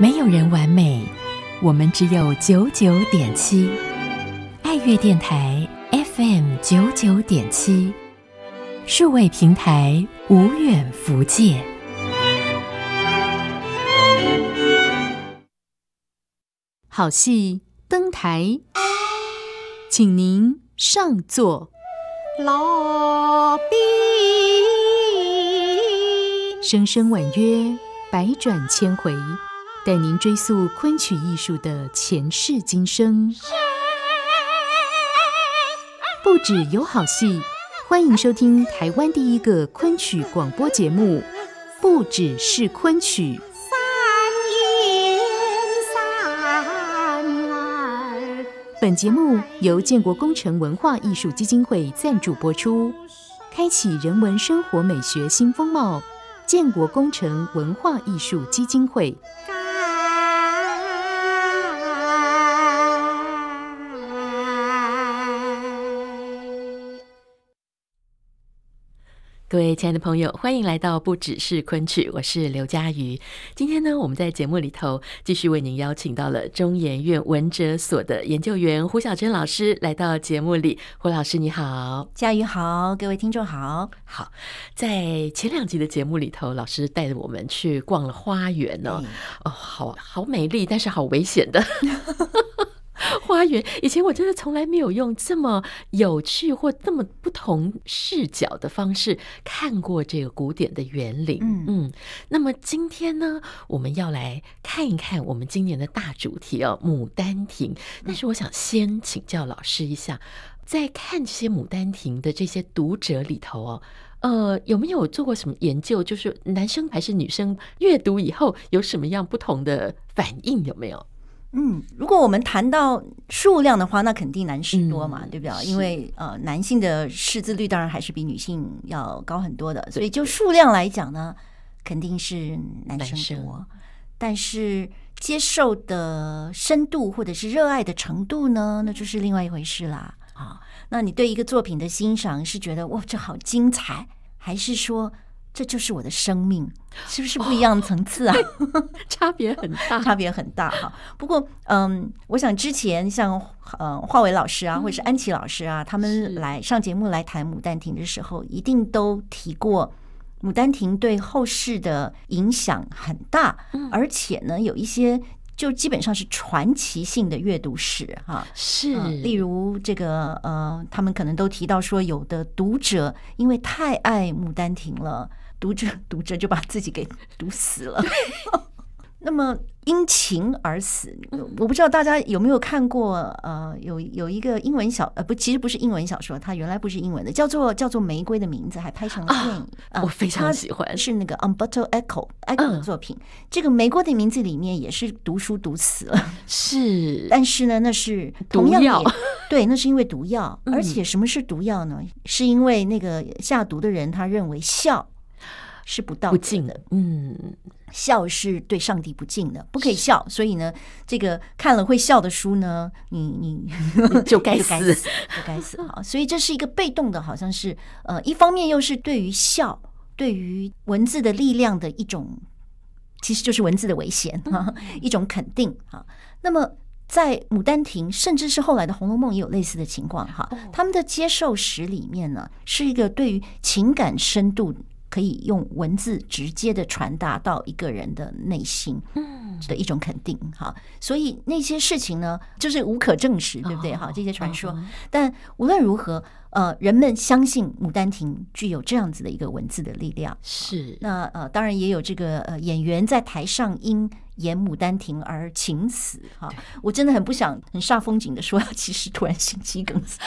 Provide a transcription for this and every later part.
没有人完美，我们只有九九点七。爱乐电台 FM 九九点七，数位平台无远弗届。好戏登台，请您上座。老兵，声声婉约，百转千回。带您追溯昆曲艺术的前世今生，不止有好戏，欢迎收听台湾第一个昆曲广播节目。不只是昆曲，三三二。本节目由建国工程文化艺术基金会赞助播出，开启人文生活美学新风貌。建国工程文化艺术基金会。各位亲爱的朋友，欢迎来到不只是昆曲，我是刘佳瑜。今天呢，我们在节目里头继续为您邀请到了中研院文哲所的研究员胡小珍老师来到节目里。胡老师你好，佳瑜好，各位听众好。好，在前两集的节目里头，老师带着我们去逛了花园呢。哦，好好美丽，但是好危险的。花园以前我真的从来没有用这么有趣或这么不同视角的方式看过这个古典的园林。嗯嗯，那么今天呢，我们要来看一看我们今年的大主题哦，《牡丹亭》。但是我想先请教老师一下，在看这些《牡丹亭》的这些读者里头哦，呃，有没有做过什么研究？就是男生还是女生阅读以后有什么样不同的反应？有没有？嗯，如果我们谈到数量的话，那肯定男士多嘛，对不对？因为呃，男性的识字率当然还是比女性要高很多的，所以就数量来讲呢，肯定是男生多。但是接受的深度或者是热爱的程度呢，那就是另外一回事啦。啊，那你对一个作品的欣赏是觉得哇，这好精彩，还是说？这就是我的生命，是不是不一样层次啊？差别很大，差别很大哈。不过，嗯，我想之前像呃，华伟老师啊，或者是安琪老师啊，他们来上节目来谈《牡丹亭》的时候，一定都提过《牡丹亭》对后世的影响很大，而且呢，有一些。就基本上是传奇性的阅读史哈，是，例如这个呃，他们可能都提到说，有的读者因为太爱《牡丹亭》了，读者读者就把自己给读死了。那么因情而死，我不知道大家有没有看过，呃，有有一个英文小，呃，不，其实不是英文小说，它原来不是英文的，叫做叫做《玫瑰的名字》，还拍成了电影。我非常喜欢，是那个 Umberto Eco Eco 的作品。这个《玫瑰的名字》里面也是读书读死了，是，但是呢，那是毒药，对，那是因为毒药，而且什么是毒药呢？是因为那个下毒的人他认为笑。是不不敬的，嗯，笑是对上帝不敬的，不可以笑。所以呢，这个看了会笑的书呢，你你 就该 死，就该死啊！所以这是一个被动的，好像是呃，一方面又是对于笑，对于文字的力量的一种，其实就是文字的危险，一种肯定啊。那么在《牡丹亭》，甚至是后来的《红楼梦》，也有类似的情况哈。他们的接受史里面呢，是一个对于情感深度。可以用文字直接的传达到一个人的内心，嗯，的一种肯定哈。所以那些事情呢，就是无可证实，对不对？哈，这些传说。但无论如何，呃，人们相信《牡丹亭》具有这样子的一个文字的力量。是。那呃，当然也有这个呃演员在台上因演《牡丹亭》而请死哈。我真的很不想很煞风景的说，其实突然心肌梗死。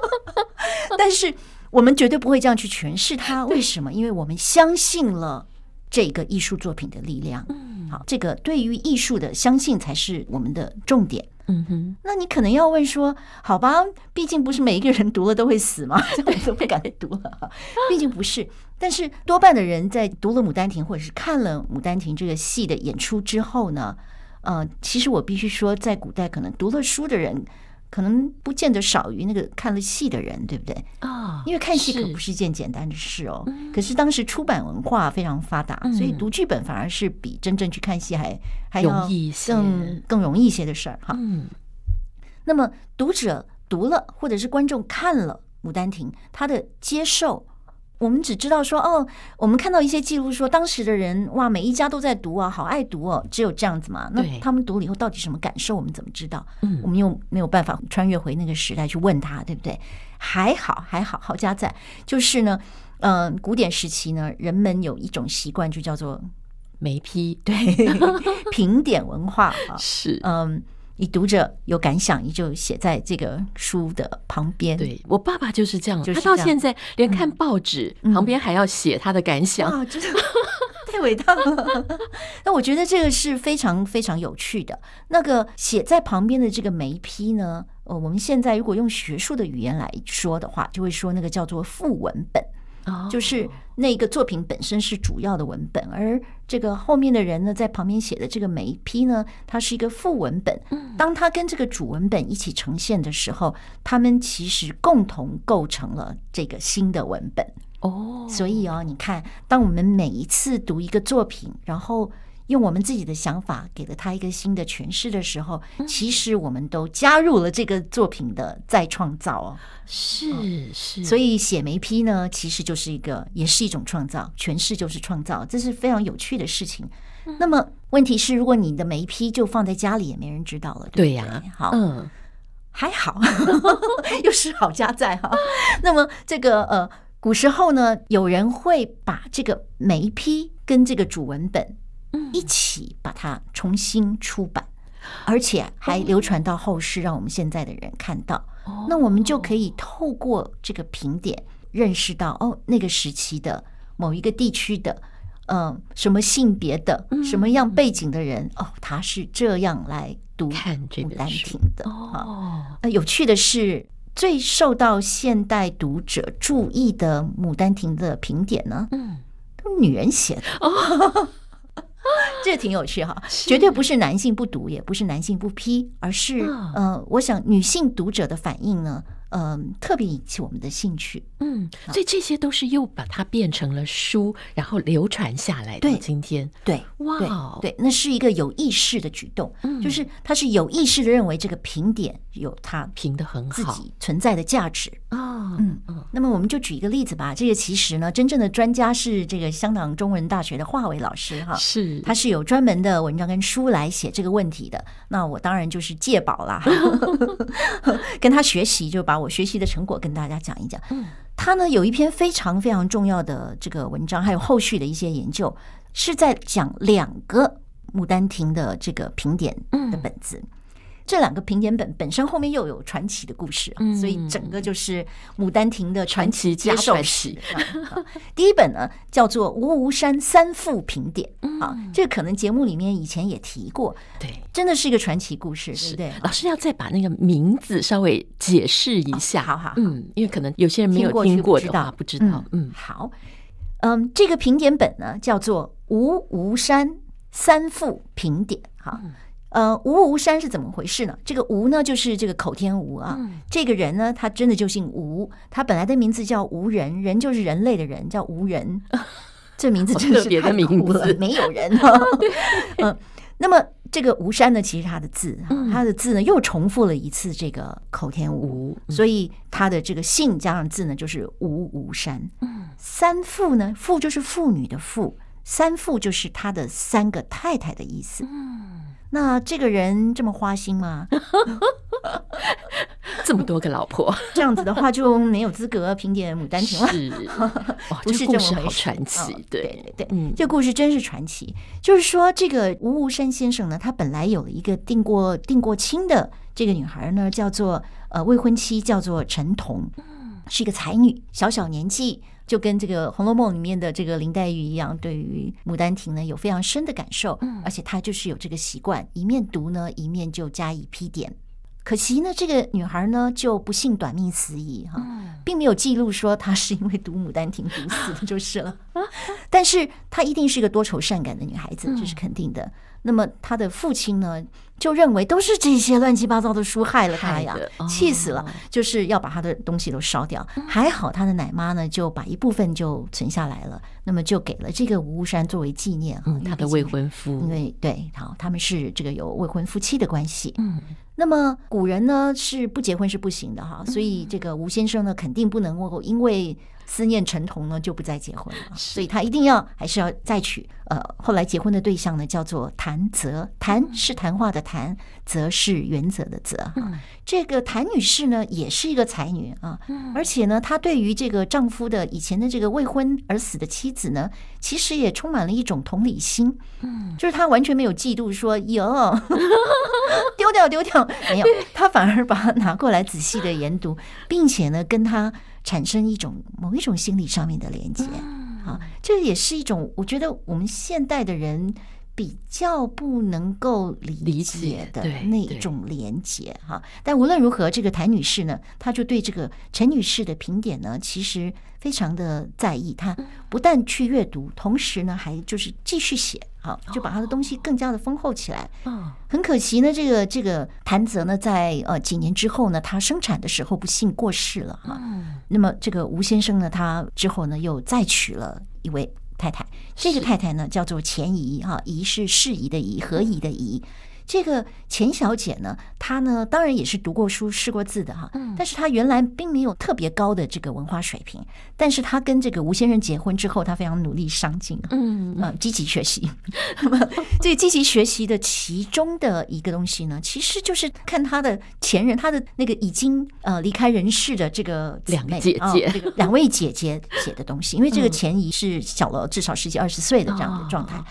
但是。我们绝对不会这样去诠释它，为什么？因为我们相信了这个艺术作品的力量。嗯，好，这个对于艺术的相信才是我们的重点。嗯哼，那你可能要问说，好吧，毕竟不是每一个人读了都会死嘛，我都不敢再读了。毕竟不是，但是多半的人在读了《牡丹亭》或者是看了《牡丹亭》这个戏的演出之后呢，呃，其实我必须说，在古代可能读了书的人。可能不见得少于那个看了戏的人，对不对？啊，因为看戏可不是一件简单的事哦。可是当时出版文化非常发达，所以读剧本反而是比真正去看戏还还要更更容易一些的事儿哈。嗯，那么读者读了或者是观众看了《牡丹亭》，他的接受。我们只知道说哦，我们看到一些记录说，当时的人哇，每一家都在读啊，好爱读哦。只有这样子嘛？那他们读了以后到底什么感受，我们怎么知道？我们又没有办法穿越回那个时代去问他，对不对？还好，还好，好家在，就是呢，嗯，古典时期呢，人们有一种习惯，就叫做没批，对 评点文化啊，是嗯。你读着有感想，你就写在这个书的旁边。对，我爸爸就是这样，他到现在连看报纸旁边还要写他的感想啊，真的太伟大了。那我觉得这个是非常非常有趣的。那个写在旁边的这个眉批呢，呃，我们现在如果用学术的语言来说的话，就会说那个叫做副文本，就是那个作品本身是主要的文本，而。这个后面的人呢，在旁边写的这个每一批呢，它是一个副文本。当它跟这个主文本一起呈现的时候，他们其实共同构成了这个新的文本。哦，所以哦，你看，当我们每一次读一个作品，然后。用我们自己的想法给了他一个新的诠释的时候，其实我们都加入了这个作品的再创造哦。是是，所以写眉批呢，其实就是一个，也是一种创造，诠释就是创造，这是非常有趣的事情。那么问题是，如果你的眉批就放在家里，也没人知道了。对呀，好，嗯，还好，又是好家在哈。那么这个呃，古时候呢，有人会把这个眉批跟这个主文本。一起把它重新出版，而且还流传到后世，让我们现在的人看到。那我们就可以透过这个评点，认识到哦，那个时期的某一个地区的，嗯，什么性别的什么样背景的人，哦，他是这样来读《牡丹亭》的。哦，有趣的是，最受到现代读者注意的《牡丹亭》的评点呢，嗯，都是女人写的哦。这挺有趣哈，绝对不是男性不读，也不是男性不批，而是，呃，我想女性读者的反应呢。嗯，特别引起我们的兴趣。嗯，所以这些都是又把它变成了书，然后流传下来的。今天。对，哇，对，那是一个有意识的举动，就是他是有意识的认为这个评点有它评的很好，自己存在的价值啊。嗯嗯。那么我们就举一个例子吧。这个其实呢，真正的专家是这个香港中文大学的华伟老师哈，是他是有专门的文章跟书来写这个问题的。那我当然就是借宝了，跟他学习，就把我。我学习的成果跟大家讲一讲。嗯，他呢有一篇非常非常重要的这个文章，还有后续的一些研究，是在讲两个《牡丹亭》的这个评点的本子。这两个评点本本身后面又有传奇的故事，所以整个就是《牡丹亭》的传奇加奇。第一本呢叫做吴吴山三副评点啊，这可能节目里面以前也提过，对，真的是一个传奇故事，对不对？老师要再把那个名字稍微解释一下，好好，嗯，因为可能有些人没有听过知道不知道，嗯，好，嗯，这个评点本呢叫做吴吴山三副评点，哈。呃，吴吴山是怎么回事呢？这个吴呢，就是这个口天吴啊。这个人呢，他真的就姓吴，他本来的名字叫吴人，人就是人类的人，叫吴人。这名字真是他的名字，没有人。嗯，那么这个吴山呢，其实他的字，他的字呢又重复了一次这个口天吴，所以他的这个姓加上字呢，就是吴吴山。嗯，三父呢，父就是妇女的妇，三父就是他的三个太太的意思。嗯。那这个人这么花心吗？这么多个老婆，这样子的话就没有资格评点《牡丹亭》了。哇，这故事好传奇！对对对这故事真是传奇。就是说，这个吴吴山先生呢，他本来有了一个订过订过亲的这个女孩呢，叫做呃未婚妻，叫做陈彤，是一个才女，小小年纪。就跟这个《红楼梦》里面的这个林黛玉一样，对于《牡丹亭》呢有非常深的感受，而且她就是有这个习惯，一面读呢，一面就加以批点。可惜呢，这个女孩呢就不幸短命死矣哈，并没有记录说她是因为读《牡丹亭》读死的，就是了，但是她一定是一个多愁善感的女孩子，这是肯定的。那么他的父亲呢，就认为都是这些乱七八糟的书害了他呀，气死了，就是要把他的东西都烧掉。还好他的奶妈呢，就把一部分就存下来了，那么就给了这个吴巫山作为纪念啊，他的未婚夫，因为对，好，他们是这个有未婚夫妻的关系。嗯，那么古人呢是不结婚是不行的哈，所以这个吴先生呢肯定不能够因为。思念陈彤呢，就不再结婚了，所以她一定要还是要再娶。呃，后来结婚的对象呢，叫做谭泽，谭是谈话的谭，泽是原则的泽。这个谭女士呢，也是一个才女啊，而且呢，她对于这个丈夫的以前的这个未婚而死的妻子呢，其实也充满了一种同理心。嗯，就是她完全没有嫉妒，说 有丢掉丢掉没有，她反而把它拿过来仔细的研读，并且呢，跟她。产生一种某一种心理上面的连接，啊，这也是一种我觉得我们现代的人比较不能够理解的那种连接哈。但无论如何，这个谭女士呢，她就对这个陈女士的评点呢，其实非常的在意，她不但去阅读，同时呢，还就是继续写。好，就把他的东西更加的丰厚起来。哦，很可惜呢，这个这个谭泽呢，在呃几年之后呢，他生产的时候不幸过世了哈。那么这个吴先生呢，他之后呢又再娶了一位太太，这个太太呢叫做钱姨哈，姨是适宜的宜，何姨的姨。这个钱小姐呢，她呢，当然也是读过书、识过字的哈，但是她原来并没有特别高的这个文化水平。但是她跟这个吴先生结婚之后，她非常努力上进，嗯，呃，积极学习。这积极学习的其中的一个东西呢，其实就是看她的前任，她的那个已经呃离开人世的这个两位姐姐，两位姐姐写的东西，因为这个钱怡是小了至少十几二十岁的这样的状态。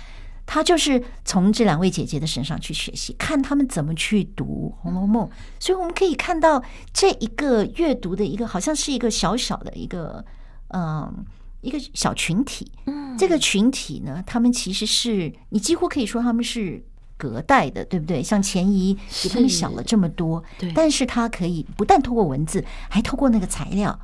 他就是从这两位姐姐的身上去学习，看他们怎么去读《红楼梦》，所以我们可以看到这一个阅读的一个，好像是一个小小的一个，嗯，一个小群体。嗯，这个群体呢，他们其实是你几乎可以说他们是隔代的，对不对？像钱怡比他们小了这么多，对，但是他可以不但透过文字，还透过那个材料，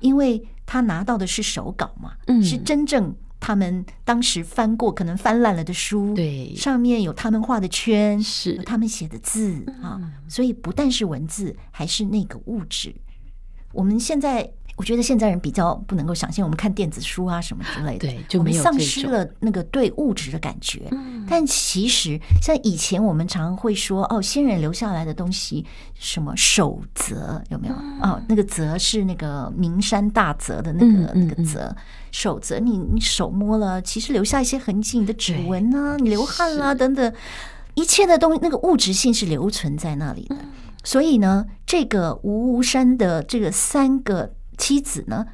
因为他拿到的是手稿嘛，嗯，是真正。他们当时翻过可能翻烂了的书，上面有他们画的圈，是他们写的字啊，所以不但是文字，还是那个物质。我们现在。我觉得现在人比较不能够想象，我们看电子书啊什么之类的，我们丧失了那个对物质的感觉。但其实像以前，我们常会说，哦，先人留下来的东西，什么守则有没有哦，那个则是那个名山大泽的那个那个则守则，你你手摸了，其实留下一些痕迹，你的指纹啊，你流汗啦等等，一切的东西，那个物质性是留存在那里的。所以呢，这个吴吴山的这个三个。妻子呢？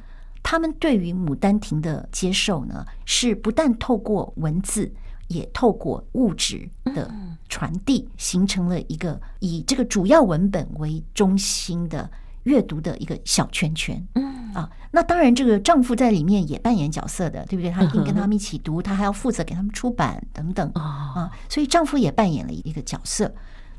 他们对于《牡丹亭》的接受呢，是不但透过文字，也透过物质的传递，形成了一个以这个主要文本为中心的阅读的一个小圈圈。嗯啊，那当然，这个丈夫在里面也扮演角色的，对不对？他一定跟他们一起读，他还要负责给他们出版等等啊。所以，丈夫也扮演了一个角色。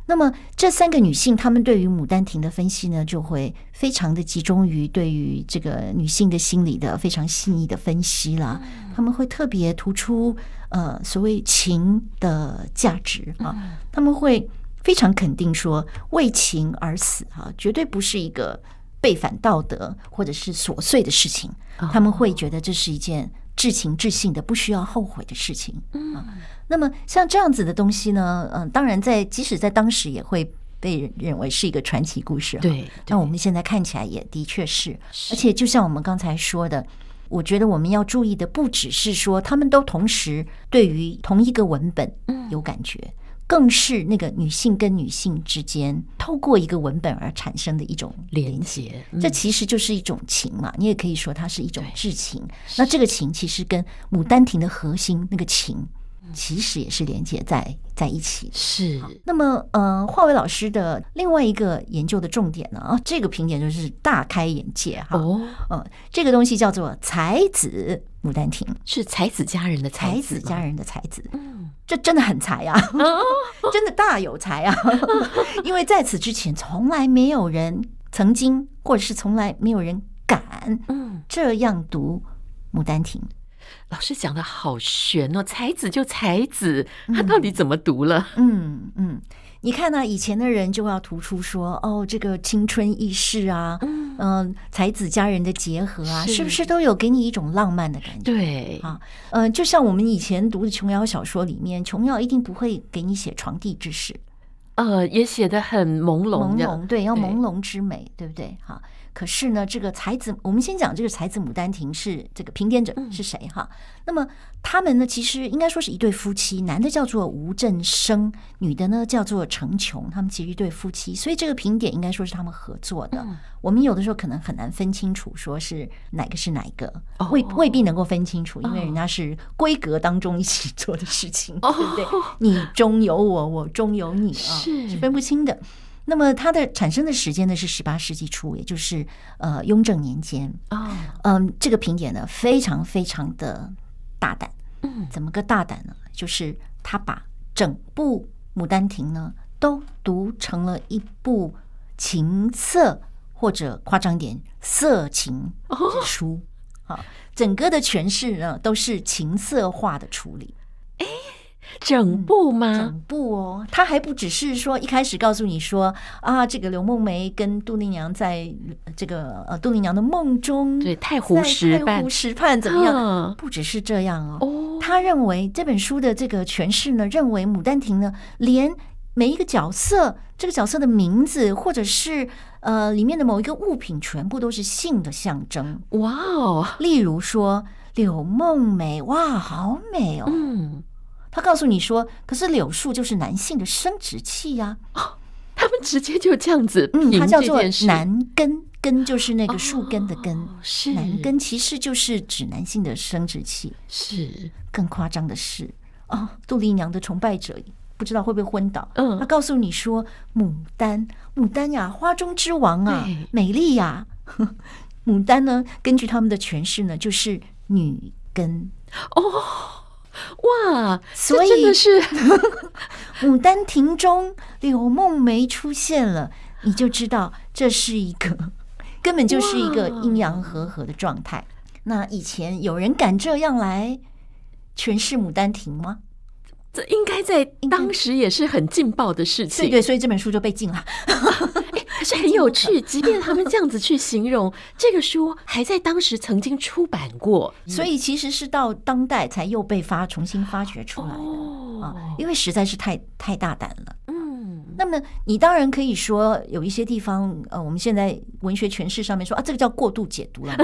那么这三个女性，她们对于《牡丹亭》的分析呢，就会非常的集中于对于这个女性的心理的非常细腻的分析啦。她们会特别突出，呃，所谓情的价值啊，她们会非常肯定说，为情而死啊，绝对不是一个背反道德或者是琐碎的事情。她们会觉得这是一件至情至性的、不需要后悔的事情啊。那么像这样子的东西呢，嗯，当然在即使在当时也会被认为是一个传奇故事，对。那我们现在看起来也的确是，而且就像我们刚才说的，我觉得我们要注意的不只是说他们都同时对于同一个文本有感觉，更是那个女性跟女性之间透过一个文本而产生的一种连接。这其实就是一种情嘛，你也可以说它是一种至情。那这个情其实跟《牡丹亭》的核心那个情。其实也是连接在在一起。是，那么，呃，华伟老师的另外一个研究的重点呢啊，这个评点就是大开眼界哈。哦，嗯，这个东西叫做“才子牡丹亭”，是才子佳人的才子，佳人的才子。嗯，这真的很才啊，真的大有才啊！因为在此之前，从来没有人曾经，或者是从来没有人敢，嗯，这样读《牡丹亭》。老师讲的好悬哦，才子就才子，他到底怎么读了？嗯嗯，你看呢，以前的人就要突出说哦，这个青春易事啊，嗯，才子佳人的结合啊，是不是都有给你一种浪漫的感觉？对啊，嗯，就像我们以前读的琼瑶小说里面，琼瑶一定不会给你写床第之事，呃，也写的很朦胧，朦胧对，要朦胧之美，对不对？好。可是呢，这个才子，我们先讲这个才子《牡丹亭》是这个评点者是谁哈？那么他们呢，其实应该说是一对夫妻，男的叫做吴振生，女的呢叫做程琼，他们其实一对夫妻，所以这个评点应该说是他们合作的。我们有的时候可能很难分清楚，说是哪个是哪一个，未未必能够分清楚，因为人家是规格当中一起做的事情，对不对？你中有我，我中有你啊，是分不清的。那么它的产生的时间呢是十八世纪初，也就是呃雍正年间啊。嗯，这个评点呢非常非常的大胆。嗯，怎么个大胆呢？就是他把整部《牡丹亭》呢都读成了一部情色或者夸张点色情之书啊，整个的诠释呢都是情色化的处理。哎。整部吗？整部哦，他还不只是说一开始告诉你说啊，这个刘梦梅跟杜丽娘在这个呃杜丽娘的梦中对太湖石畔，太湖石畔怎么样？不只是这样哦。他认为这本书的这个诠释呢，认为《牡丹亭》呢，连每一个角色这个角色的名字，或者是呃里面的某一个物品，全部都是性的象征。哇哦！例如说柳梦梅，哇，好美哦。嗯。他告诉你说：“可是柳树就是男性的生殖器呀！”哦，他们直接就这样子嗯，他叫做男根，根就是那个树根的根，是男根，其实就是指男性的生殖器。是更夸张的是哦，杜丽娘的崇拜者不知道会不会昏倒。嗯，他告诉你说：“牡丹，牡丹呀，花中之王啊，美丽呀。”牡丹呢，根据他们的诠释呢，就是女根哦。哇，所以是 《牡丹亭》中柳梦梅出现了，你就知道这是一个根本就是一个阴阳和合的状态。那以前有人敢这样来诠释《牡丹亭》吗？这应该在当时也是很劲爆的事情。对，所以这本书就被禁了。是很有趣，即便他们这样子去形容 这个书，还在当时曾经出版过，所以其实是到当代才又被发重新发掘出来的啊，因为实在是太太大胆了。那么，你当然可以说有一些地方，呃，我们现在文学诠释上面说啊，这个叫过度解读了，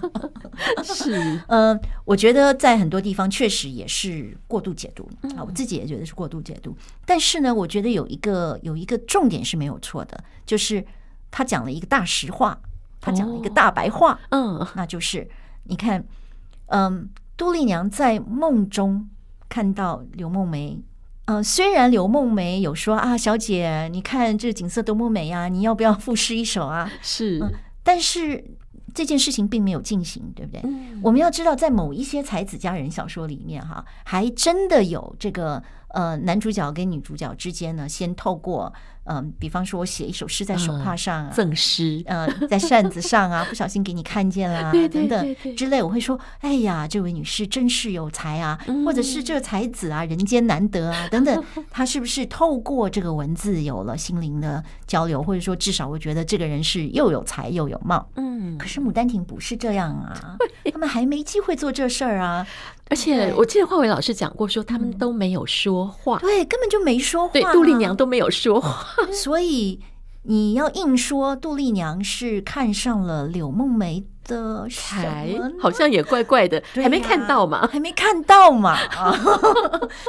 是，嗯，我觉得在很多地方确实也是过度解读啊，我自己也觉得是过度解读。但是呢，我觉得有一个有一个重点是没有错的，就是他讲了一个大实话，他讲了一个大白话，嗯，那就是你看，嗯，杜丽娘在梦中看到刘梦梅。嗯，虽然刘梦梅有说啊，小姐，你看这景色多么美呀，你要不要赋诗一首啊？是，但是这件事情并没有进行，对不对？我们要知道，在某一些才子佳人小说里面，哈，还真的有这个。呃，男主角跟女主角之间呢，先透过嗯，比方说，我写一首诗在手帕上啊，赠诗，嗯，在扇子上啊，不小心给你看见了，等等之类，我会说，哎呀，这位女士真是有才啊，或者是这才子啊，人间难得啊，等等，他是不是透过这个文字有了心灵的交流，或者说，至少我觉得这个人是又有才又有貌，嗯。可是《牡丹亭》不是这样啊，他们还没机会做这事儿啊。而且我记得华为老师讲过，说他们都没有说话，对，根本就没说话。对，杜丽娘都没有说话，所以你要硬说杜丽娘是看上了柳梦梅的，好像也怪怪的，还没看到嘛，还没看到嘛啊！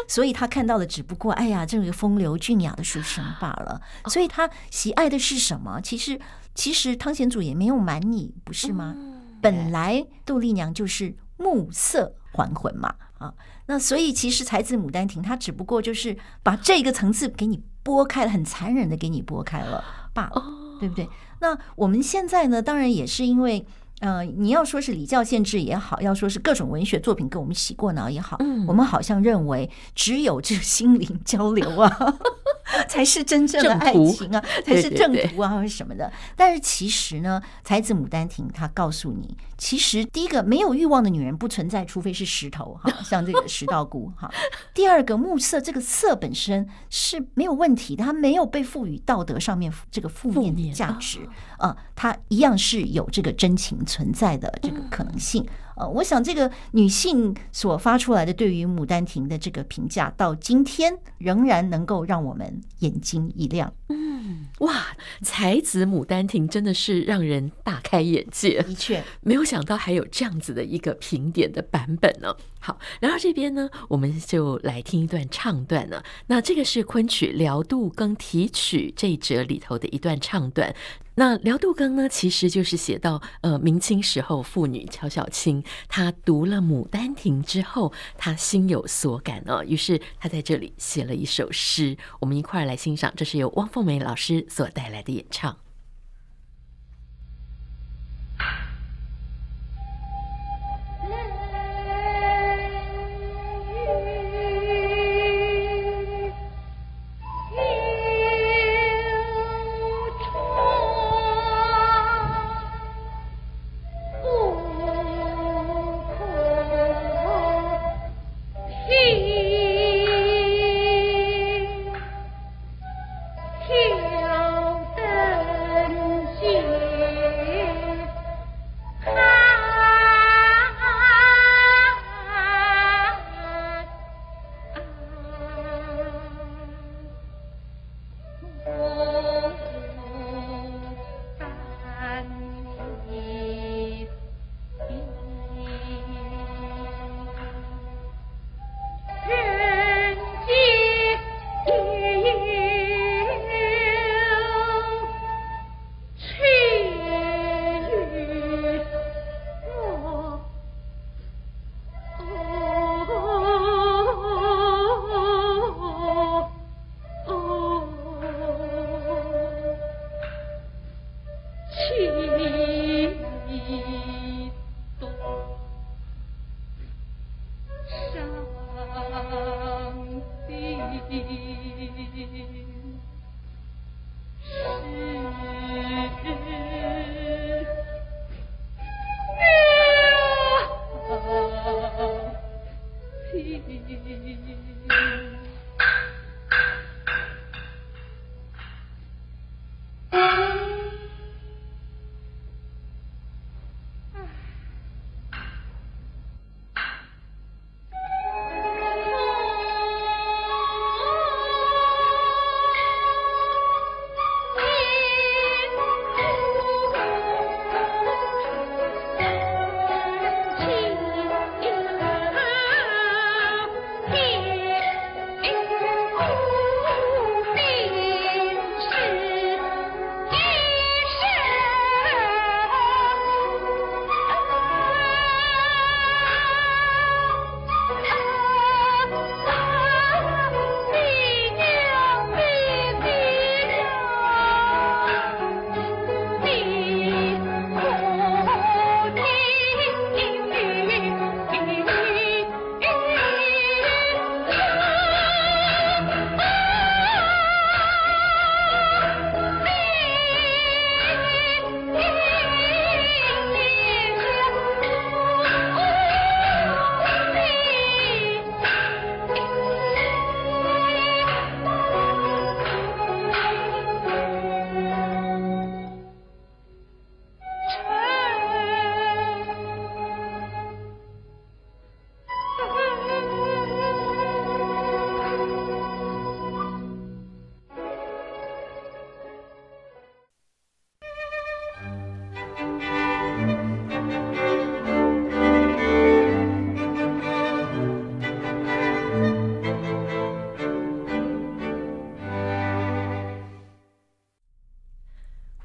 所以他看到的只不过，哎呀，这个风流俊雅的书生罢了。所以他喜爱的是什么？其实，其实汤显祖也没有瞒你，不是吗？本来杜丽娘就是暮色。还魂嘛，啊，那所以其实《才子牡丹亭》它只不过就是把这个层次给你剥开了，很残忍的给你剥开了罢了，对不对？那我们现在呢，当然也是因为，呃，你要说是礼教限制也好，要说是各种文学作品给我们洗过脑也好，我们好像认为只有这心灵交流啊，才是真正的爱情啊，才是正途啊，或什么的。但是其实呢，《才子牡丹亭》它告诉你。其实，第一个没有欲望的女人不存在，除非是石头哈，像这个石道姑哈。第二个，暮色这个色本身是没有问题，它没有被赋予道德上面这个负面的价值啊，它一样是有这个真情存在的这个可能性。呃，我想这个女性所发出来的对于《牡丹亭》的这个评价，到今天仍然能够让我们眼睛一亮。嗯，哇，才子《牡丹亭》真的是让人大开眼界。的确，没有想到还有这样子的一个评点的版本呢。好，然后这边呢，我们就来听一段唱段了。那这个是昆曲《辽度庚提曲这一折里头的一段唱段。那《辽度庚》呢，其实就是写到呃，明清时候妇女乔小青，她读了《牡丹亭》之后，她心有所感哦，于是她在这里写了一首诗。我们一块儿来欣赏，这是由汪凤梅老师所带来的演唱。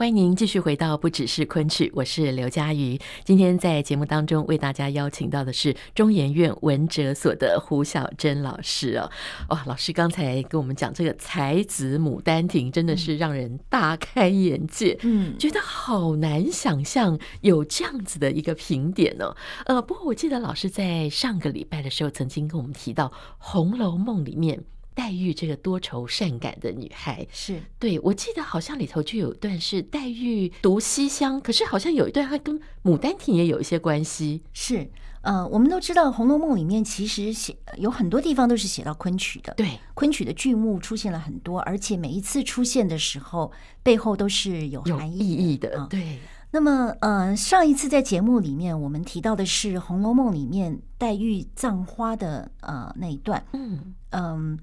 欢迎您继续回到不只是昆曲，我是刘佳瑜。今天在节目当中为大家邀请到的是中研院文哲所的胡晓珍老师哦。哇，老师刚才跟我们讲这个才子牡丹亭，真的是让人大开眼界。嗯，觉得好难想象有这样子的一个评点哦。呃，不过我记得老师在上个礼拜的时候曾经跟我们提到《红楼梦》里面。黛玉这个多愁善感的女孩是对，我记得好像里头就有一段是黛玉读西厢，可是好像有一段她跟牡丹亭也有一些关系。是，呃，我们都知道《红楼梦》里面其实写有很多地方都是写到昆曲的，对，昆曲的剧目出现了很多，而且每一次出现的时候背后都是有有含义的。对，那么呃，上一次在节目里面我们提到的是《红楼梦》里面黛玉葬花的呃那一段，嗯嗯。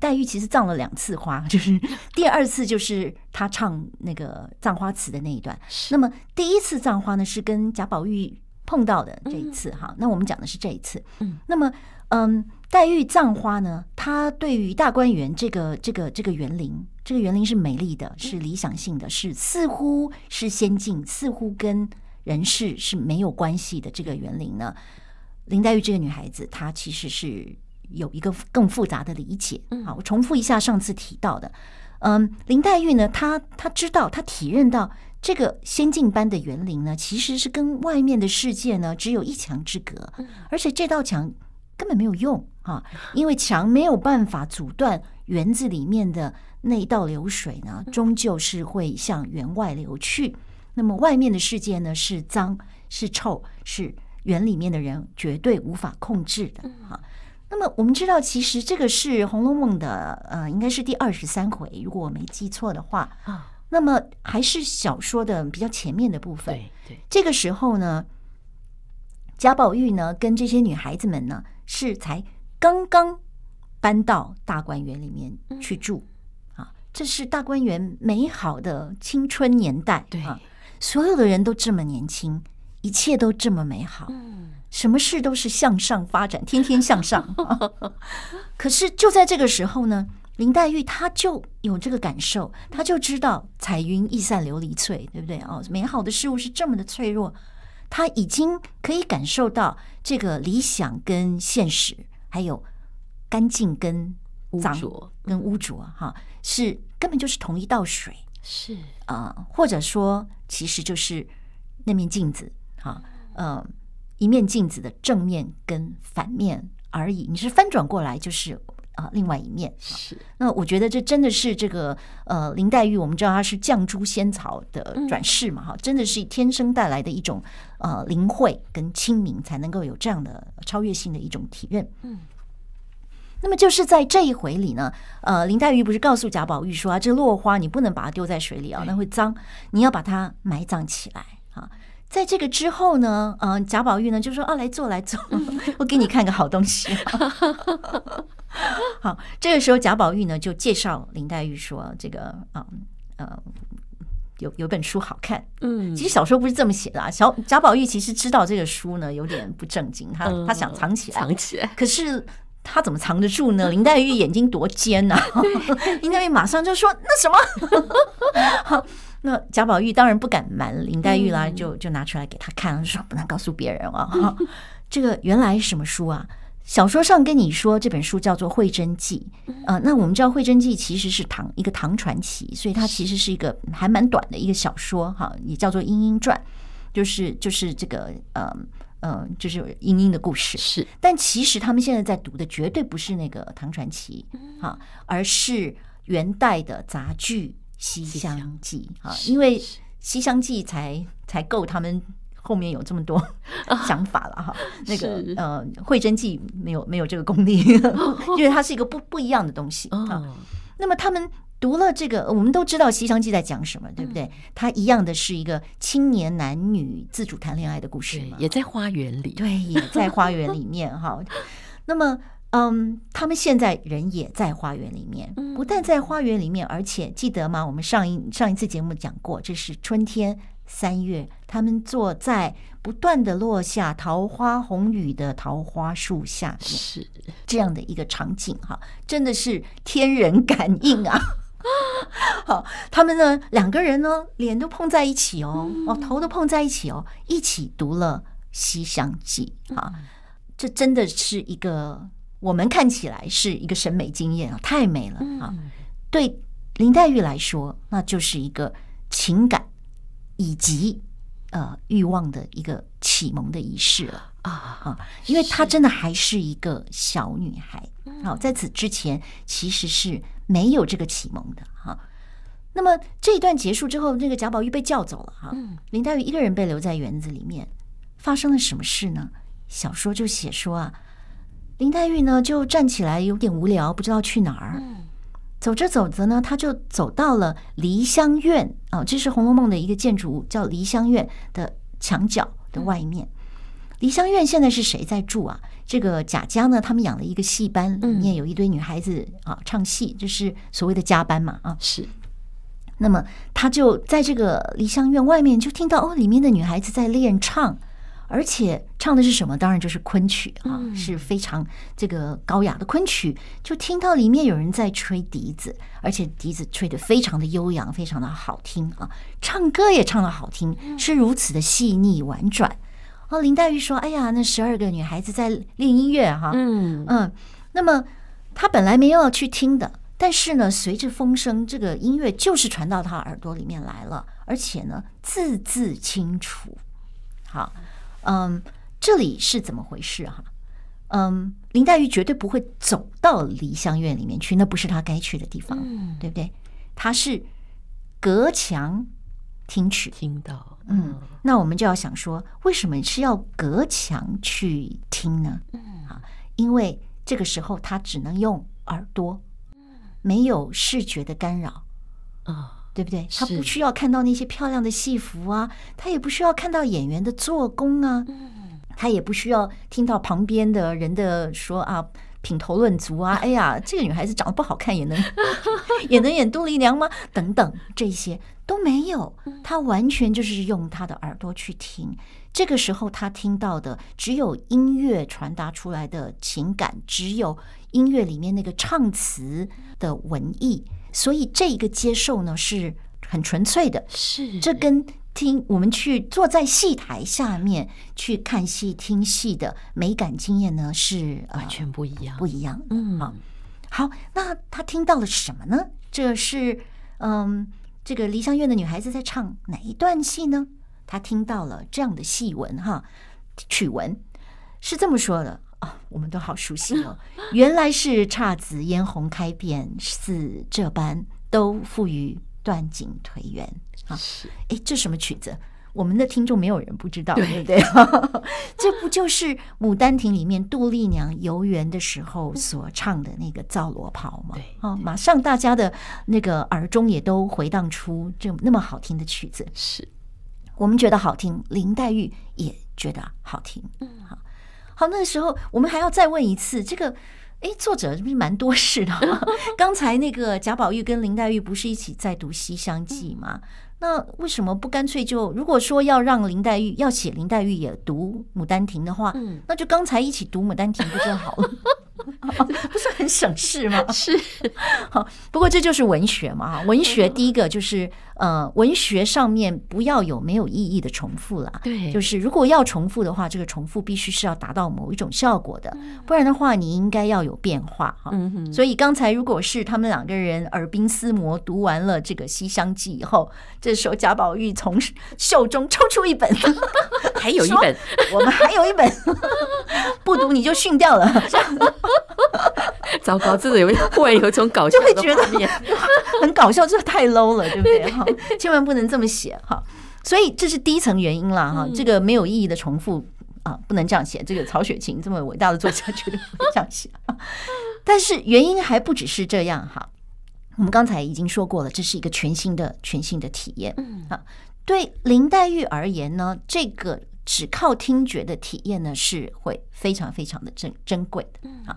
黛玉其实葬了两次花，就是 第二次就是她唱那个《葬花词》的那一段。那么第一次葬花呢，是跟贾宝玉碰到的这一次哈。那我们讲的是这一次。嗯，那么嗯，黛玉葬花呢，她对于大观园这个这个这个园林，这个园林是美丽的，是理想性的，是似乎是仙境，似乎跟人世是没有关系的这个园林呢。林黛玉这个女孩子，她其实是。有一个更复杂的理解。好，我重复一下上次提到的。嗯，林黛玉呢，她她知道，她体认到这个仙境般的园林呢，其实是跟外面的世界呢只有一墙之隔，而且这道墙根本没有用啊，因为墙没有办法阻断园子里面的那道流水呢，终究是会向园外流去。那么外面的世界呢，是脏是臭，是园里面的人绝对无法控制的。哈。那么我们知道，其实这个是《红楼梦》的呃，应该是第二十三回，如果我没记错的话啊。那么还是小说的比较前面的部分。对对。这个时候呢，贾宝玉呢跟这些女孩子们呢是才刚刚搬到大观园里面去住啊。这是大观园美好的青春年代啊，所有的人都这么年轻。一切都这么美好，什么事都是向上发展，天天向上。可是就在这个时候呢，林黛玉她就有这个感受，她就知道彩云易散琉璃脆，对不对？哦，美好的事物是这么的脆弱，她已经可以感受到这个理想跟现实，还有干净跟污浊，跟污浊哈，是根本就是同一道水，是啊，或者说其实就是那面镜子。啊，嗯，一面镜子的正面跟反面而已，你是翻转过来就是啊，另外一面是。那我觉得这真的是这个呃，林黛玉，我们知道她是绛珠仙草的转世嘛，哈，真的是天生带来的一种呃灵慧跟清明，才能够有这样的超越性的一种体验。嗯，那么就是在这一回里呢，呃，林黛玉不是告诉贾宝玉说啊，这落花你不能把它丢在水里啊，那会脏，你要把它埋葬起来。在这个之后呢，嗯，贾宝玉呢就说：“啊，来坐来坐，我给你看个好东西。”好，这个时候贾宝玉呢就介绍林黛玉说：“这个啊，呃，有有本书好看。”嗯，其实小说不是这么写的啊。小贾宝玉其实知道这个书呢有点不正经，他他想藏起来，藏起来。可是他怎么藏得住呢？林黛玉眼睛多尖呐，林黛玉马上就说：“那什么？”好。那贾宝玉当然不敢瞒林黛玉啦，就就拿出来给她看说不能告诉别人啊。这个原来什么书啊？小说上跟你说这本书叫做《慧真记》呃，那我们知道《慧真记》其实是唐一个唐传奇，所以它其实是一个还蛮短的一个小说哈，也叫做《莺莺传》，就是就是这个呃呃就是莺莺的故事。是，但其实他们现在在读的绝对不是那个唐传奇，哈，而是元代的杂剧。《西厢记》啊，因为《西厢记》才才够他们后面有这么多 想法了哈。那个呃，《慧贞记》没有没有这个功力，因为它是一个不不一样的东西啊。那么他们读了这个，我们都知道《西厢记》在讲什么，对不对？它一样的是一个青年男女自主谈恋爱的故事嘛，也在花园里，对，也在花园里面哈。那么。嗯，他们现在人也在花园里面，不但在花园里面，而且记得吗？我们上一上一次节目讲过，这是春天三月，他们坐在不断的落下桃花红雨的桃花树下面，是这样的一个场景哈，真的是天人感应啊！好，他们呢两个人呢，脸都碰在一起哦，哦，头都碰在一起哦，一起读了《西厢记》啊，这真的是一个。我们看起来是一个审美经验啊，太美了啊！对林黛玉来说，那就是一个情感以及呃欲望的一个启蒙的仪式了啊啊！因为她真的还是一个小女孩好，在此之前其实是没有这个启蒙的哈。那么这一段结束之后，那个贾宝玉被叫走了哈，林黛玉一个人被留在园子里面，发生了什么事呢？小说就写说啊。林黛玉呢就站起来，有点无聊，不知道去哪儿。走着走着呢，她就走到了梨香院啊，这是《红楼梦》的一个建筑物，叫梨香院的墙角的外面。梨香院现在是谁在住啊？这个贾家呢，他们养了一个戏班，里面有一堆女孩子啊，唱戏，就是所谓的加班嘛啊。是。那么她就在这个梨香院外面，就听到哦，里面的女孩子在练唱。而且唱的是什么？当然就是昆曲啊，是非常这个高雅的昆曲。就听到里面有人在吹笛子，而且笛子吹得非常的悠扬，非常的好听啊。唱歌也唱得好听，是如此的细腻婉转。哦，林黛玉说：“哎呀，那十二个女孩子在练音乐哈。”嗯嗯。那么她本来没有去听的，但是呢，随着风声，这个音乐就是传到她耳朵里面来了，而且呢，字字清楚。好。嗯，这里是怎么回事哈？嗯，林黛玉绝对不会走到梨香院里面去，那不是她该去的地方，对不对？她是隔墙听取，听到，嗯，那我们就要想说，为什么是要隔墙去听呢？嗯，啊，因为这个时候她只能用耳朵，没有视觉的干扰，啊。对不对？他不需要看到那些漂亮的戏服啊，他也不需要看到演员的做工啊，嗯，他也不需要听到旁边的人的说啊，品头论足啊，哎呀，这个女孩子长得不好看也能 也能演杜丽娘吗？等等，这些都没有。他完全就是用他的耳朵去听。这个时候，他听到的只有音乐传达出来的情感，只有音乐里面那个唱词的文艺。所以这一个接受呢是很纯粹的，是这跟听我们去坐在戏台下面去看戏听戏的美感经验呢是完全不一样，不一样。嗯，好，那他听到了什么呢？这是嗯，这个梨香院的女孩子在唱哪一段戏呢？他听到了这样的戏文哈，曲文是这么说的。啊，我们都好熟悉哦！原来是姹紫嫣红开遍，似这般都赋予断井颓垣啊！是，哎，这什么曲子？我们的听众没有人不知道，对不对？这不就是《牡丹亭》里面杜丽娘游园的时候所唱的那个皂罗袍吗？对，啊，马上大家的那个耳中也都回荡出这那么好听的曲子。是我们觉得好听，林黛玉也觉得好听。嗯，好。好，那个时候我们还要再问一次这个，哎，作者是不是蛮多事的？刚才那个贾宝玉跟林黛玉不是一起在读《西厢记》吗？那为什么不干脆就如果说要让林黛玉要写林黛玉也读《牡丹亭》的话，那就刚才一起读《牡丹亭》不就好了？不是很省事吗？是。好，不过这就是文学嘛，文学第一个就是。呃，文学上面不要有没有意义的重复了。对，就是如果要重复的话，这个重复必须是要达到某一种效果的，不然的话你应该要有变化哈。所以刚才如果是他们两个人耳鬓厮磨，读完了这个《西厢记》以后，这时候贾宝玉从袖中抽出一本，还有一本，我们还有一本，不读你就训掉了。糟糕，真的有，忽然有种搞笑，就会觉得很搞笑，真的太 low 了，对不对？千万不能这么写哈，所以这是第一层原因了哈。这个没有意义的重复啊，不能这样写。这个曹雪芹这么伟大的作家绝对不能这样写。但是原因还不只是这样哈。我们刚才已经说过了，这是一个全新的、全新的体验啊。对林黛玉而言呢，这个只靠听觉的体验呢，是会非常非常的珍珍贵的啊。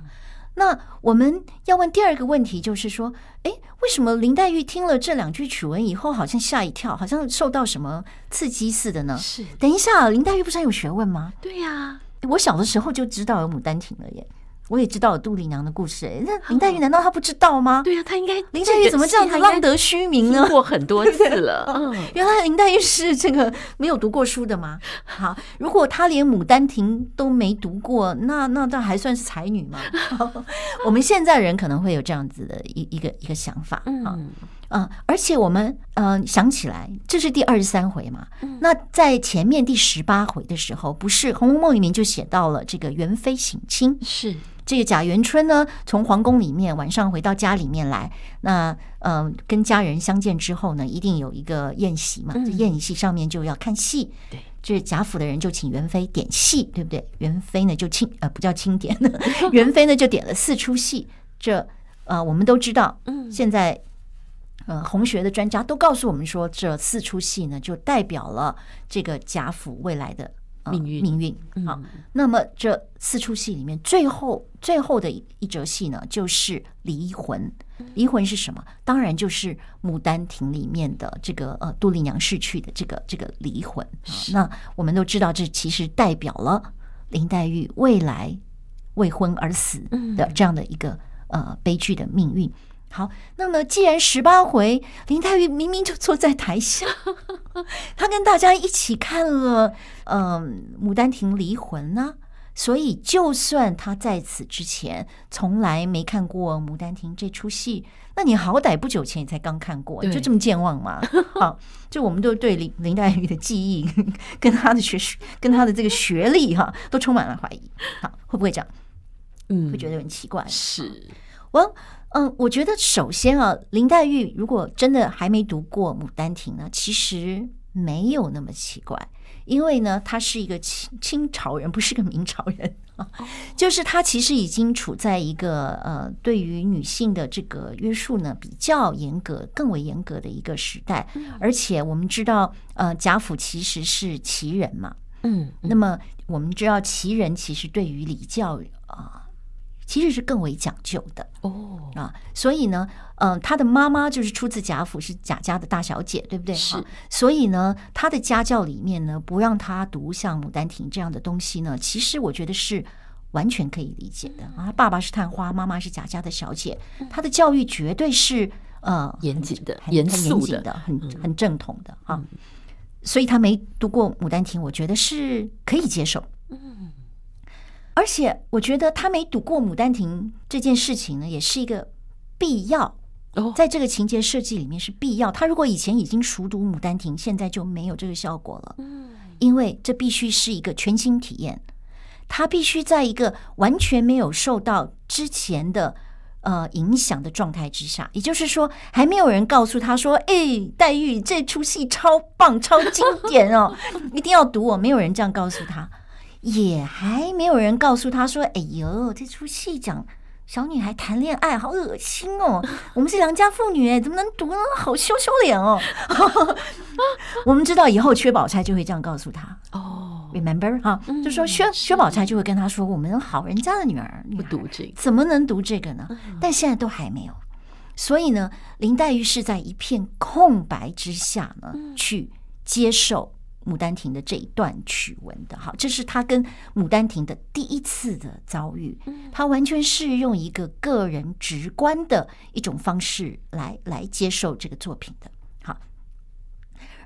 那我们要问第二个问题，就是说，哎，为什么林黛玉听了这两句曲文以后，好像吓一跳，好像受到什么刺激似的呢？是，等一下，林黛玉不是很有学问吗？对呀，我小的时候就知道有《牡丹亭》了耶。我也知道杜丽娘的故事，那林黛玉难道她不知道吗？对呀，她应该。林黛玉怎么这样子浪得虚名呢？过很多次了。嗯，原来林黛玉是这个没有读过书的吗？好，如果她连《牡丹亭》都没读过，那那倒还算是才女吗？我们现在人可能会有这样子的一一个一个想法啊嗯，而且我们嗯想起来，这是第二十三回嘛。那在前面第十八回的时候，不是《红楼梦》里面就写到了这个元妃省亲是。这个贾元春呢，从皇宫里面晚上回到家里面来，那呃跟家人相见之后呢，一定有一个宴席嘛。这宴席上面就要看戏。对。这贾府的人就请元妃点戏，对不对？元妃呢就清呃不叫清点了，元妃呢就点了四出戏。这呃我们都知道，嗯，现在呃红学的专家都告诉我们说，这四出戏呢就代表了这个贾府未来的。命运，命运。好，那么这四出戏里面，最后最后的一折戏呢，就是离魂。离魂是什么？当然就是《牡丹亭》里面的这个呃杜丽娘逝去的这个这个离魂。那我们都知道，这其实代表了林黛玉未来未婚而死的这样的一个呃悲剧的命运。好，那么既然十八回林黛玉明明就坐在台下，她跟大家一起看了，嗯，《牡丹亭》离魂呢，所以就算她在此之前从来没看过《牡丹亭》这出戏，那你好歹不久前也才刚看过，就这么健忘吗？好，就我们都对林林黛玉的记忆 跟她的学跟她的这个学历哈，都充满了怀疑。好，会不会这样？嗯，会觉得很奇怪。是。我嗯，我觉得首先啊，林黛玉如果真的还没读过《牡丹亭》呢，其实没有那么奇怪，因为呢，她是一个清清朝人，不是个明朝人啊。就是她其实已经处在一个呃，对于女性的这个约束呢比较严格、更为严格的一个时代。而且我们知道，呃，贾府其实是旗人嘛，嗯，那么我们知道旗人其实对于礼教啊。其实是更为讲究的哦啊，所以呢，嗯，他的妈妈就是出自贾府，是贾家的大小姐，对不对？是。所以呢，他的家教里面呢，不让他读像《牡丹亭》这样的东西呢，其实我觉得是完全可以理解的。啊，爸爸是探花，妈妈是贾家的小姐，他的教育绝对是呃严谨的、严肃的、很很正统的啊。所以他没读过《牡丹亭》，我觉得是可以接受。嗯。而且我觉得他没读过《牡丹亭》这件事情呢，也是一个必要。哦，在这个情节设计里面是必要。他如果以前已经熟读《牡丹亭》，现在就没有这个效果了。嗯，因为这必须是一个全新体验。他必须在一个完全没有受到之前的呃影响的状态之下，也就是说，还没有人告诉他说：“哎，黛玉这出戏超棒、超经典哦，一定要读。”我没有人这样告诉他。也还没有人告诉他说：“哎呦，这出戏讲小女孩谈恋爱，好恶心哦！我们是良家妇女哎，怎么能读？呢？好羞羞脸哦！” 我们知道以后，薛宝钗就会这样告诉他哦。Remember 哈，就说薛薛宝钗就会跟他说：“我们好人家的女儿，不读这个，怎么能读这个呢？”但现在都还没有，所以呢，林黛玉是在一片空白之下呢，去接受。《牡丹亭》的这一段曲文的哈，这是他跟《牡丹亭》的第一次的遭遇，他完全是用一个个人直观的一种方式来来接受这个作品的。好，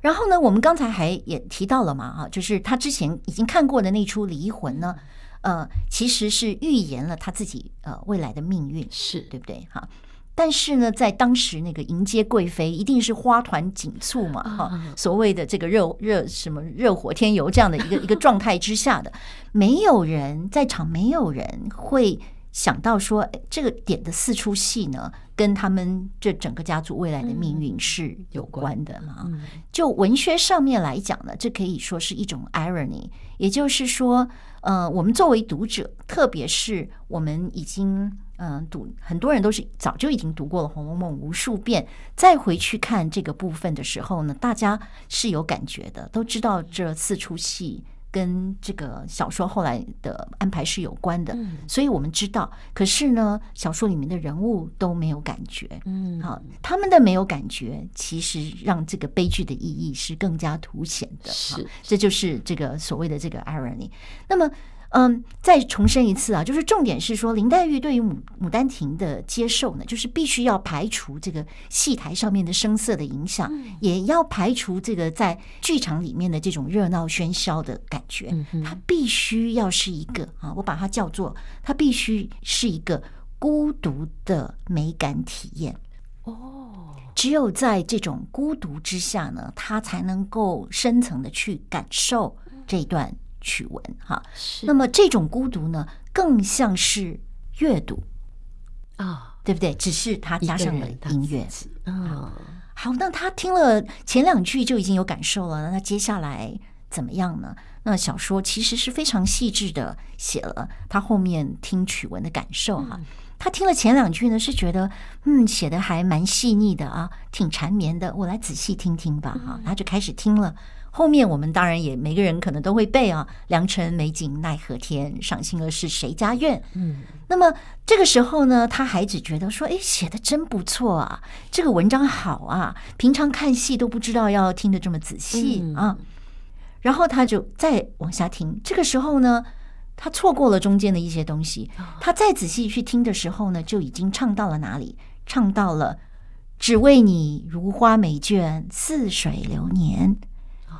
然后呢，我们刚才还也提到了嘛，哈，就是他之前已经看过的那出《离魂》呢，呃，其实是预言了他自己呃未来的命运，是对不对？哈。但是呢，在当时那个迎接贵妃，一定是花团锦簇嘛，哈，所谓的这个热热什么热火天游这样的一个 一个状态之下的，没有人在场，没有人会想到说，这个点的四出戏呢，跟他们这整个家族未来的命运是有关的嘛？就文学上面来讲呢，这可以说是一种 irony，也就是说，呃，我们作为读者，特别是我们已经。嗯，读很多人都是早就已经读过了《红楼梦》无数遍，再回去看这个部分的时候呢，大家是有感觉的，都知道这四出戏跟这个小说后来的安排是有关的，所以我们知道。可是呢，小说里面的人物都没有感觉。嗯，好，他们的没有感觉，其实让这个悲剧的意义是更加凸显的。是，这就是这个所谓的这个 irony。那么。嗯，再重申一次啊，就是重点是说，林黛玉对于《牡牡丹亭》的接受呢，就是必须要排除这个戏台上面的声色的影响，也要排除这个在剧场里面的这种热闹喧嚣的感觉。它必须要是一个啊，我把它叫做，它必须是一个孤独的美感体验。哦，只有在这种孤独之下呢，他才能够深层的去感受这一段。曲文哈，那么这种孤独呢，更像是阅读啊，对不对？只是他加上了音乐。哦，好，那他听了前两句就已经有感受了，那接下来怎么样呢？那小说其实是非常细致的写了他后面听曲文的感受哈。他听了前两句呢，是觉得嗯，写的还蛮细腻的啊，挺缠绵的。我来仔细听听吧，哈，他就开始听了。后面我们当然也每个人可能都会背啊，良辰美景奈何天，赏心乐事谁家院？嗯，那么这个时候呢，他还只觉得说，哎，写的真不错啊，这个文章好啊。平常看戏都不知道要听的这么仔细啊。然后他就再往下听，这个时候呢，他错过了中间的一些东西。他再仔细去听的时候呢，就已经唱到了哪里？唱到了只为你如花美眷，似水流年。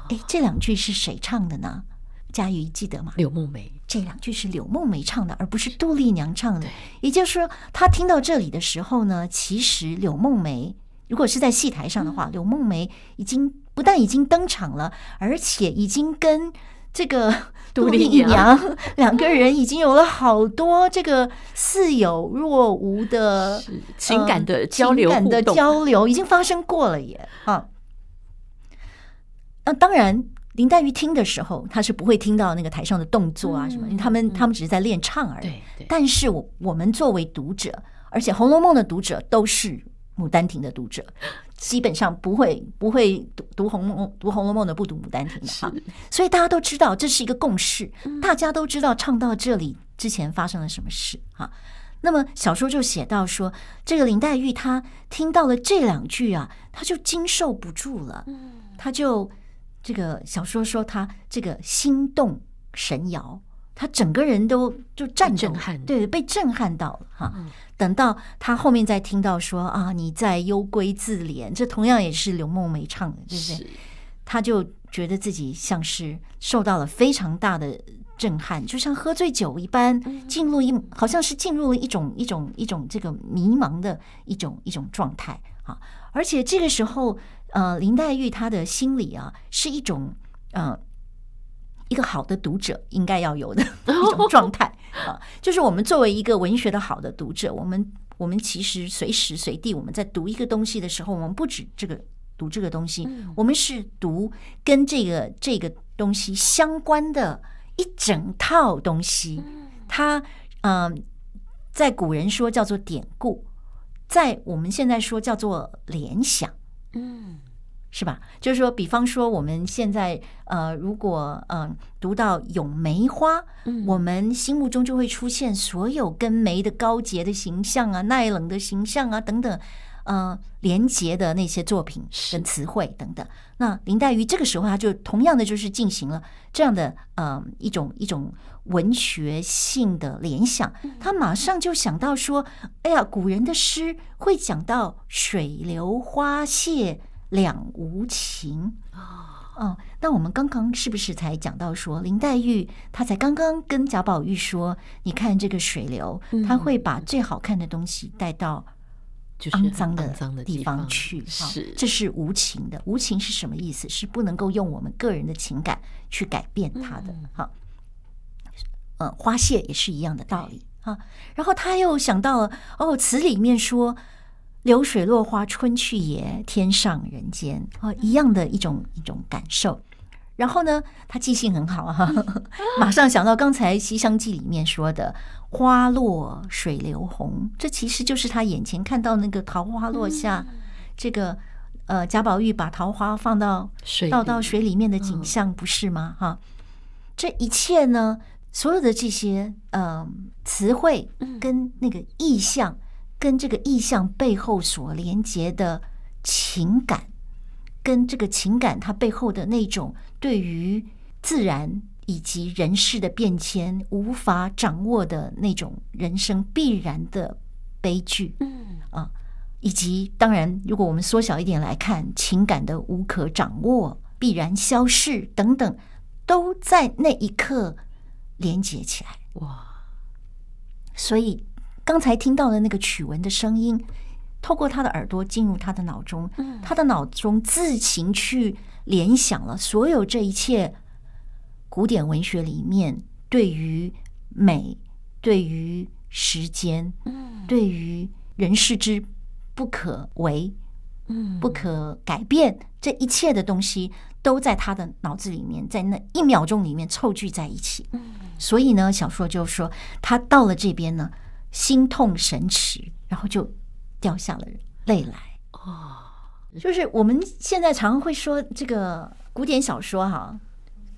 哎，这两句是谁唱的呢？佳瑜记得吗？柳梦梅这两句是柳梦梅唱的，而不是杜丽娘唱的。也就是说，他听到这里的时候呢，其实柳梦梅如果是在戏台上的话，柳梦梅已经不但已经登场了，而且已经跟这个杜丽娘两个人已经有了好多这个似有若无的情感的交流感的交流，已经发生过了，耶。哈。那当然，林黛玉听的时候，她是不会听到那个台上的动作啊什么，他们他们只是在练唱而已。对。但是，我我们作为读者，而且《红楼梦》的读者都是《牡丹亭》的读者，基本上不会不会读读《红楼梦》读《红楼梦》的不读《牡丹亭》。的哈。所以大家都知道这是一个共识，大家都知道唱到这里之前发生了什么事哈。那么小说就写到说，这个林黛玉她听到了这两句啊，她就经受不住了，她就。这个小说说他这个心动神摇，他整个人都就震撼，对，被震撼到了哈。等到他后面再听到说啊，你在幽闺自怜，这同样也是刘梦梅唱的，是不是？他就觉得自己像是受到了非常大的震撼，就像喝醉酒一般，进入一，好像是进入了一种一种一种这个迷茫的一种一种状态啊。而且这个时候。呃，林黛玉她的心理啊，是一种呃一个好的读者应该要有的 一种状态啊。就是我们作为一个文学的好的读者，我们我们其实随时随地我们在读一个东西的时候，我们不止这个读这个东西，我们是读跟这个这个东西相关的一整套东西。它嗯，在古人说叫做典故，在我们现在说叫做联想。嗯，是吧？就是说，比方说，我们现在呃，如果嗯读到《咏梅花》，我们心目中就会出现所有跟梅的高洁的形象啊、耐冷的形象啊等等。呃，连接的那些作品跟词汇等等，那林黛玉这个时候，她就同样的就是进行了这样的呃一种一种文学性的联想，她马上就想到说，哎呀，古人的诗会讲到水流花谢两无情哦，嗯，那我们刚刚是不是才讲到说，林黛玉她才刚刚跟贾宝玉说，你看这个水流，她会把最好看的东西带到。肮脏的脏的地方去，是这是无情的。无情是什么意思？是不能够用我们个人的情感去改变它的。哈，嗯，花谢也是一样的道理哈，然后他又想到，了哦，词里面说“流水落花春去也，天上人间”啊，一样的一种一种感受。然后呢，他记性很好啊，马上想到刚才《西厢记》里面说的“花落水流红”，这其实就是他眼前看到那个桃花落下，这个呃贾宝玉把桃花放到倒到水里面的景象，不是吗？哈，这一切呢，所有的这些呃词汇跟那个意象，跟这个意象背后所连接的情感，跟这个情感它背后的那种。对于自然以及人事的变迁无法掌握的那种人生必然的悲剧，嗯啊，以及当然，如果我们缩小一点来看，情感的无可掌握、必然消逝等等，都在那一刻连接起来。哇！所以刚才听到的那个曲文的声音，透过他的耳朵进入他的脑中，他的脑中自行去。联想了所有这一切，古典文学里面对于美、对于时间、嗯，对于人事之不可为、嗯，不可改变，这一切的东西都在他的脑子里面，在那一秒钟里面凑聚在一起。嗯，所以呢，小说就说他到了这边呢，心痛神驰，然后就掉下了泪来。哦。就是我们现在常常会说这个古典小说哈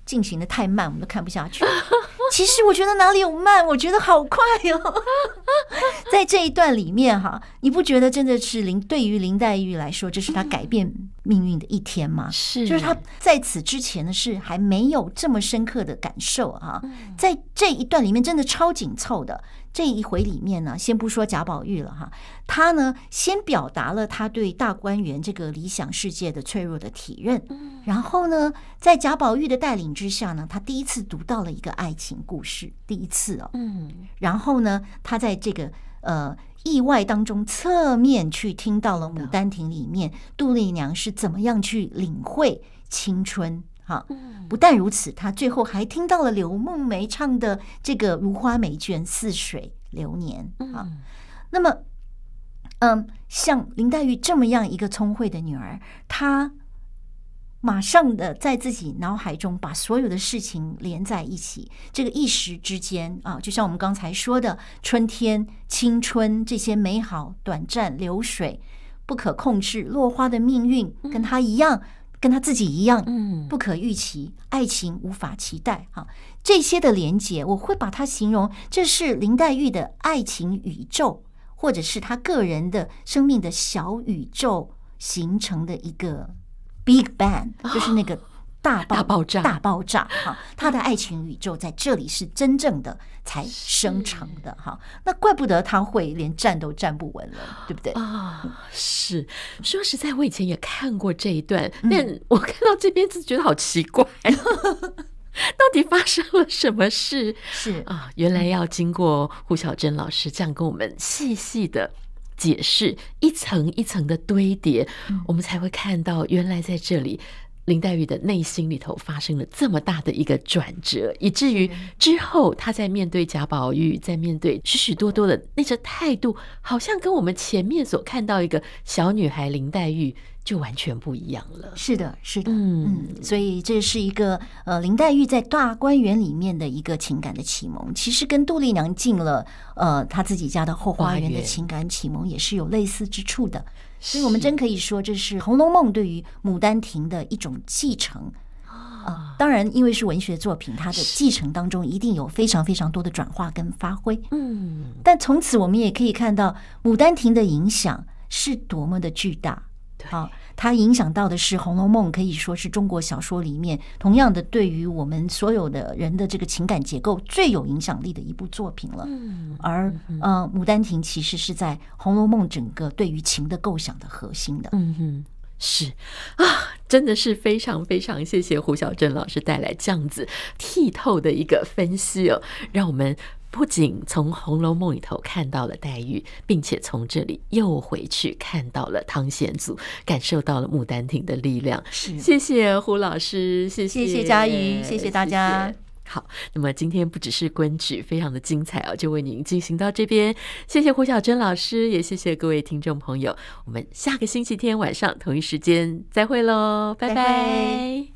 进行的太慢，我们都看不下去。其实我觉得哪里有慢，我觉得好快哦。在这一段里面哈，你不觉得真的是林对于林黛玉来说，这是她改变命运的一天吗？是，就是她在此之前呢是还没有这么深刻的感受哈。在这一段里面真的超紧凑的。这一回里面呢，先不说贾宝玉了哈，他呢先表达了他对大观园这个理想世界的脆弱的体认，然后呢，在贾宝玉的带领之下呢，他第一次读到了一个爱情故事，第一次哦，嗯，然后呢，他在这个呃意外当中侧面去听到了《牡丹亭》里面杜丽娘是怎么样去领会青春。哈，不但如此，他最后还听到了刘梦梅唱的这个“如花美眷，似水流年”。啊，那么，嗯，像林黛玉这么样一个聪慧的女儿，她马上的在自己脑海中把所有的事情连在一起。这个一时之间啊，就像我们刚才说的，春天、青春这些美好、短暂、流水、不可控制、落花的命运，跟她一样。跟他自己一样，嗯，不可预期，爱情无法期待，哈，这些的连接，我会把它形容，这是林黛玉的爱情宇宙，或者是她个人的生命的小宇宙形成的一个 Big Bang，就是那个。大爆炸，大爆炸！哈，他的爱情宇宙在这里是真正的才生成的，哈，那怪不得他会连站都站不稳了，对不对？啊，是。说实在，我以前也看过这一段，但我看到这边就觉得好奇怪，到底发生了什么事？是啊，原来要经过胡小珍老师这样跟我们细细的解释，一层一层的堆叠，我们才会看到原来在这里。林黛玉的内心里头发生了这么大的一个转折，以至于之后她在面对贾宝玉，在面对许许多多的那些态度，好像跟我们前面所看到一个小女孩林黛玉就完全不一样了。是的，是的，嗯，所以这是一个呃林黛玉在大观园里面的一个情感的启蒙，其实跟杜丽娘进了呃她自己家的后花园的情感启蒙也是有类似之处的。所以我们真可以说，这是《红楼梦》对于《牡丹亭》的一种继承啊！当然，因为是文学作品，它的继承当中一定有非常非常多的转化跟发挥。嗯，但从此我们也可以看到《牡丹亭》的影响是多么的巨大，对。它影响到的是《红楼梦》，可以说是中国小说里面同样的对于我们所有的人的这个情感结构最有影响力的一部作品了。嗯，而呃，《牡丹亭》其实是在《红楼梦》整个对于情的构想的核心的。嗯哼，是啊，真的是非常非常谢谢胡小珍老师带来这样子剔透的一个分析哦，让我们。不仅从《红楼梦》里头看到了黛玉，并且从这里又回去看到了汤显祖，感受到了《牡丹亭》的力量。谢谢胡老师，谢谢佳瑜，谢谢大家。好，那么今天不只是昆曲，非常的精彩哦，就为您进行到这边。谢谢胡晓珍老师，也谢谢各位听众朋友。我们下个星期天晚上同一时间再会喽，拜拜。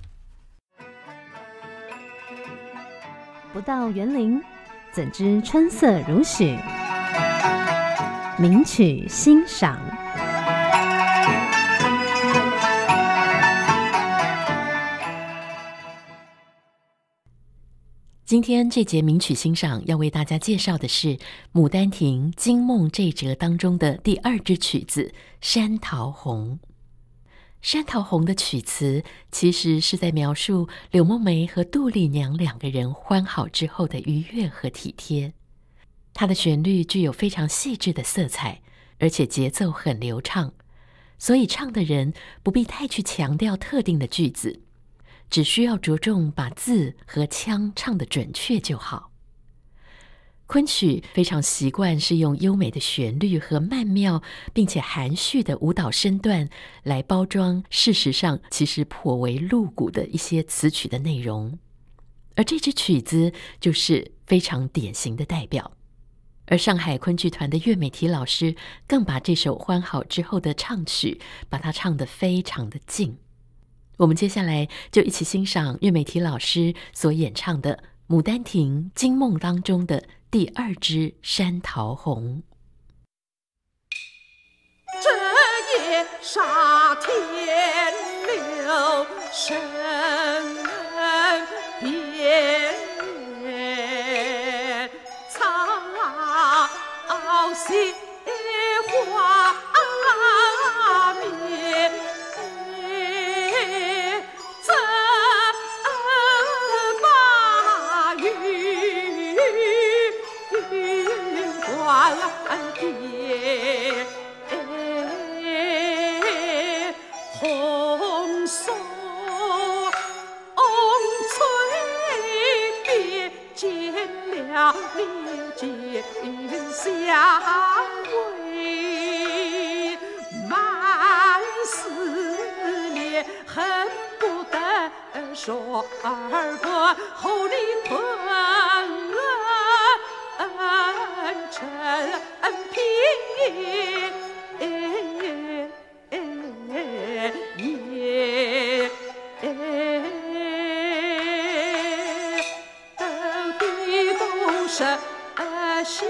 不到园林。怎知春色如许？名曲欣赏。今天这节名曲欣赏要为大家介绍的是《牡丹亭·惊梦》这折当中的第二支曲子《山桃红》。《山桃红》的曲词其实是在描述柳梦梅和杜丽娘两个人欢好之后的愉悦和体贴。它的旋律具有非常细致的色彩，而且节奏很流畅，所以唱的人不必太去强调特定的句子，只需要着重把字和腔唱的准确就好。昆曲非常习惯是用优美的旋律和曼妙并且含蓄的舞蹈身段来包装，事实上其实颇为露骨的一些词曲的内容。而这支曲子就是非常典型的代表。而上海昆剧团的岳美缇老师更把这首欢好之后的唱曲，把它唱得非常的静。我们接下来就一起欣赏岳美缇老师所演唱的《牡丹亭惊梦》当中的。第二支山桃红，这夜沙天流，人面草心。你间相会，满思念，恨不得说二哥好里吞成片也。日下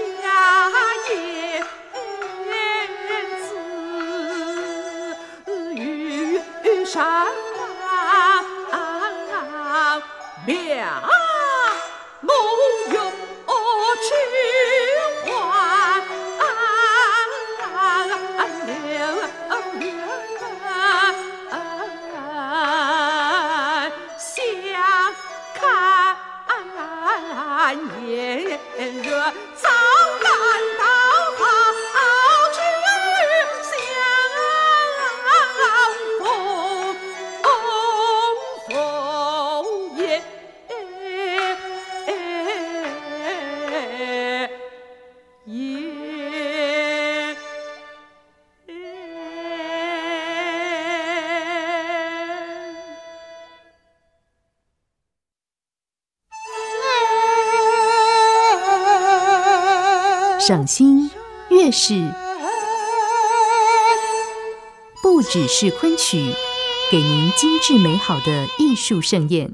言，子欲上梁。热。掌心越事，不只是昆曲，给您精致美好的艺术盛宴。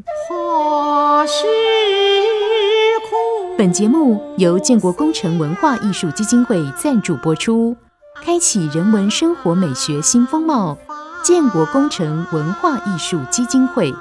本节目由建国工程文化艺术基金会赞助播出，开启人文生活美学新风貌。建国工程文化艺术基金会。